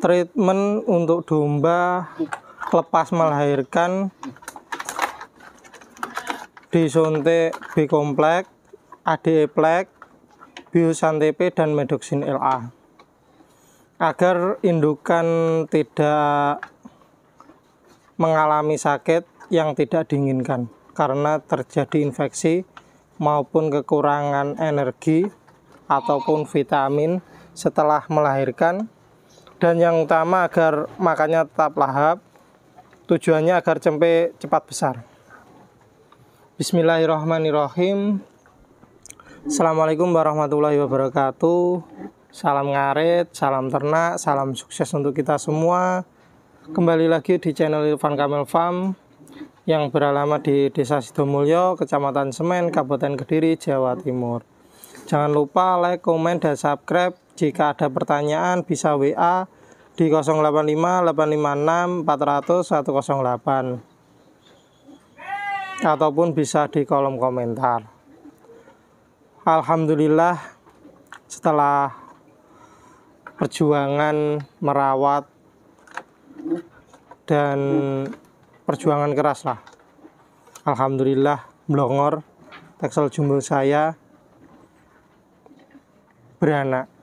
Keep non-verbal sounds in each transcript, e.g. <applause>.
treatment untuk domba lepas melahirkan disuntik B bikomplek, adeplek, biosantepe dan Medoxin LA agar indukan tidak mengalami sakit yang tidak diinginkan karena terjadi infeksi maupun kekurangan energi ataupun vitamin setelah melahirkan dan yang utama agar makannya tetap lahap tujuannya agar cempe cepat besar Bismillahirrahmanirrahim Assalamualaikum warahmatullahi wabarakatuh Salam ngarit, salam ternak, salam sukses untuk kita semua Kembali lagi di channel Irfan Kamil Farm yang beralamat di Desa Sidomulyo, Kecamatan Semen, Kabupaten Kediri, Jawa Timur. Jangan lupa like, komen, dan subscribe jika ada pertanyaan bisa WA di 085 856 400 108 ataupun bisa di kolom komentar. Alhamdulillah setelah perjuangan merawat dan perjuangan keras lah. Alhamdulillah Blongor teksel Jumbo saya beranak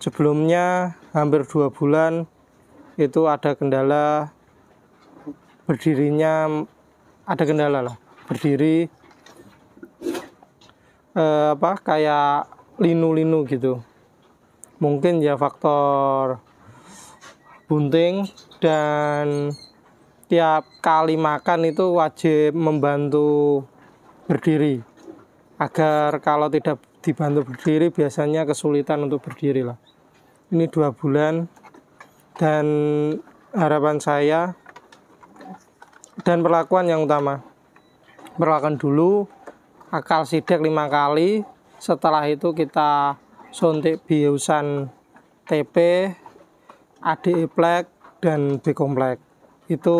sebelumnya hampir dua bulan itu ada kendala berdirinya ada kendala lah berdiri eh, apa kayak linu-linu gitu mungkin ya faktor bunting dan tiap kali makan itu wajib membantu berdiri agar kalau tidak dibantu berdiri biasanya kesulitan untuk berdiri lah. Ini dua bulan dan harapan saya dan perlakuan yang utama. Perlakuan dulu akal sidik lima kali, setelah itu kita suntik biusan TP, ADE plek, dan B komplek. Itu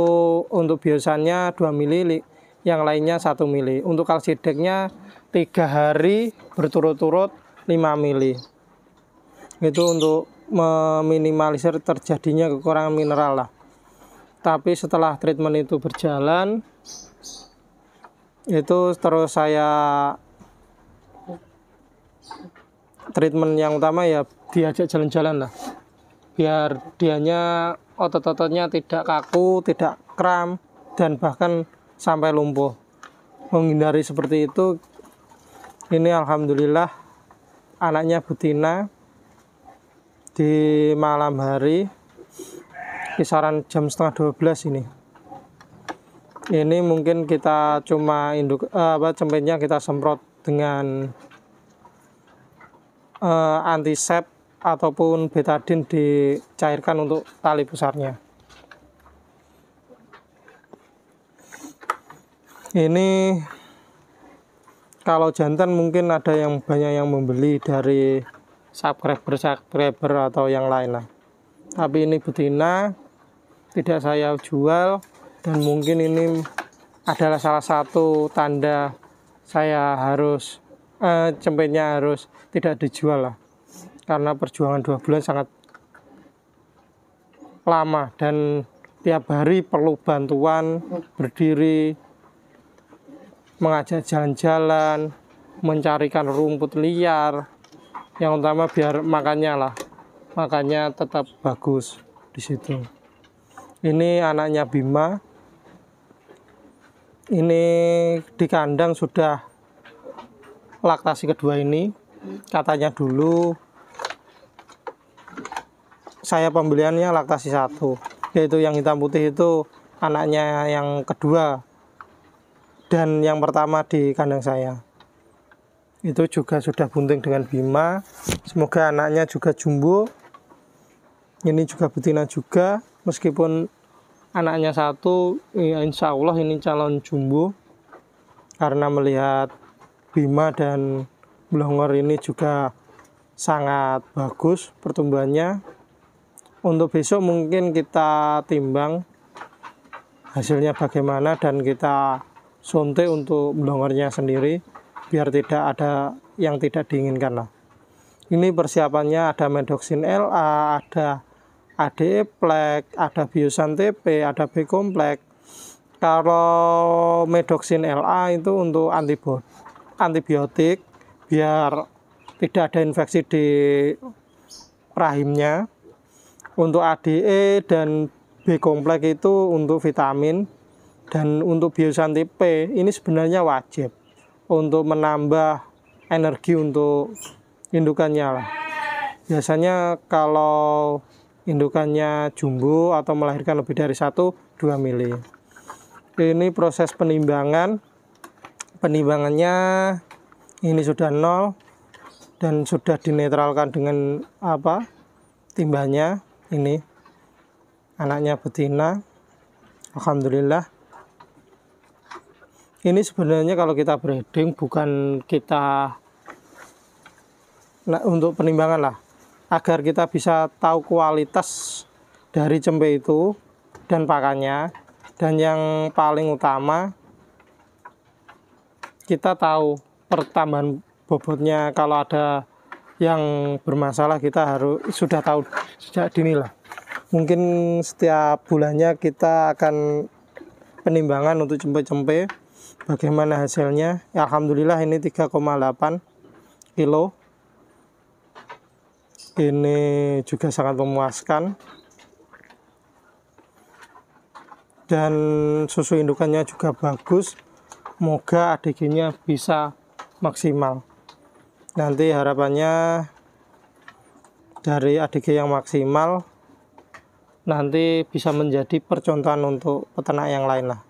untuk biusannya 2 mili, yang lainnya 1 mili. Untuk kalsideknya tiga hari berturut-turut 5 mili itu untuk meminimalisir terjadinya kekurangan mineral lah tapi setelah treatment itu berjalan itu terus saya treatment yang utama ya diajak jalan-jalan lah biar dianya otot-ototnya tidak kaku tidak kram dan bahkan sampai lumpuh menghindari seperti itu ini alhamdulillah anaknya betina di malam hari kisaran jam setengah 12 ini ini mungkin kita cuma induk eh, apa cempennya kita semprot dengan eh, antisep ataupun betadin dicairkan untuk tali besarnya ini kalau jantan mungkin ada yang banyak yang membeli dari subscriber subscriber atau yang lain lah tapi ini betina tidak saya jual dan mungkin ini adalah salah satu tanda saya harus eh, cempetnya harus tidak dijual lah karena perjuangan dua bulan sangat lama dan tiap hari perlu bantuan berdiri mengajak jalan-jalan, mencarikan rumput liar. Yang utama biar makannya lah, makannya tetap bagus di situ. Ini anaknya Bima. Ini di kandang sudah laktasi kedua ini. Katanya dulu saya pembeliannya laktasi satu, yaitu yang hitam putih itu anaknya yang kedua dan yang pertama di kandang saya itu juga sudah bunting dengan Bima semoga anaknya juga jumbo ini juga betina juga meskipun anaknya satu ya insya Allah ini calon jumbo karena melihat Bima dan Blongor ini juga sangat bagus pertumbuhannya untuk besok mungkin kita timbang hasilnya bagaimana dan kita suntik untuk blongernya sendiri biar tidak ada yang tidak diinginkan lah. Ini persiapannya ada medoxin LA, ada ADEplek, ada biosan TP, ada B komplek. Kalau medoxin LA itu untuk antibod, antibiotik biar tidak ada infeksi di rahimnya. Untuk ADE dan B komplek itu untuk vitamin dan untuk biosanti P ini sebenarnya wajib untuk menambah energi untuk indukannya lah. Biasanya kalau indukannya jumbo atau melahirkan lebih dari 1 2 mili. Ini proses penimbangan. Penimbangannya ini sudah nol dan sudah dinetralkan dengan apa? timbanya ini anaknya betina. Alhamdulillah ini sebenarnya kalau kita breeding bukan kita nah, untuk penimbangan lah agar kita bisa tahu kualitas dari cempe itu dan pakannya dan yang paling utama kita tahu pertambahan bobotnya kalau ada yang bermasalah kita harus sudah tahu sejak dini lah mungkin setiap bulannya kita akan penimbangan untuk cempe-cempe bagaimana hasilnya ya, Alhamdulillah ini 3,8 kilo ini juga sangat memuaskan dan susu indukannya juga bagus moga adiknya bisa maksimal nanti harapannya dari adik yang maksimal nanti bisa menjadi percontohan untuk peternak yang lain lah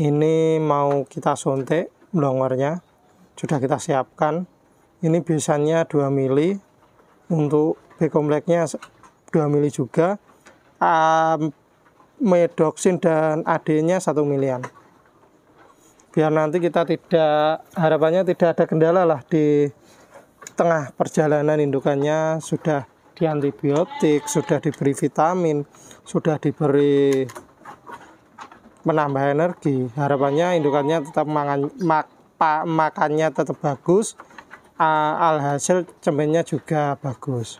ini mau kita suntik blongernya sudah kita siapkan ini biasanya 2 mili untuk B kompleksnya 2 mili juga Medoxin dan AD-nya 1 milian biar nanti kita tidak harapannya tidak ada kendala lah di tengah perjalanan indukannya sudah di antibiotik, sudah diberi vitamin, sudah diberi menambah energi. Harapannya indukannya tetap mangan, mak, pa, makannya tetap bagus, alhasil cemennya juga bagus.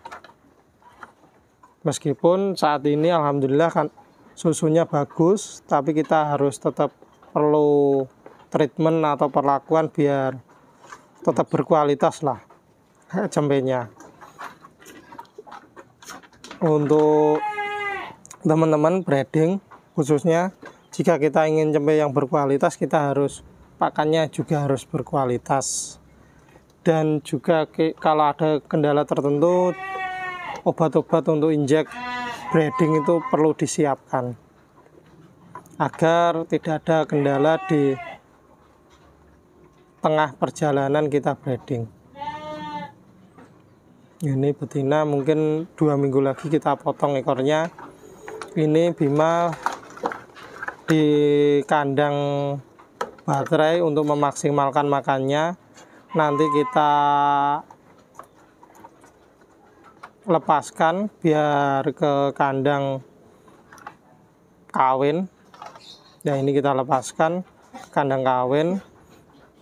Meskipun saat ini alhamdulillah kan susunya bagus, tapi kita harus tetap perlu treatment atau perlakuan biar tetap berkualitas lah <laughs> cembenya. Untuk teman-teman breeding khususnya jika kita ingin cempe yang berkualitas kita harus pakannya juga harus berkualitas dan juga ke, kalau ada kendala tertentu obat-obat untuk injek breeding itu perlu disiapkan agar tidak ada kendala di tengah perjalanan kita breeding ini betina mungkin dua minggu lagi kita potong ekornya ini Bima di kandang baterai untuk memaksimalkan makannya nanti kita lepaskan biar ke kandang kawin ya ini kita lepaskan kandang kawin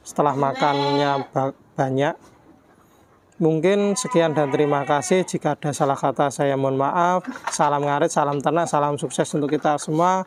setelah makannya banyak mungkin sekian dan terima kasih jika ada salah kata saya mohon maaf salam ngarit salam ternak salam sukses untuk kita semua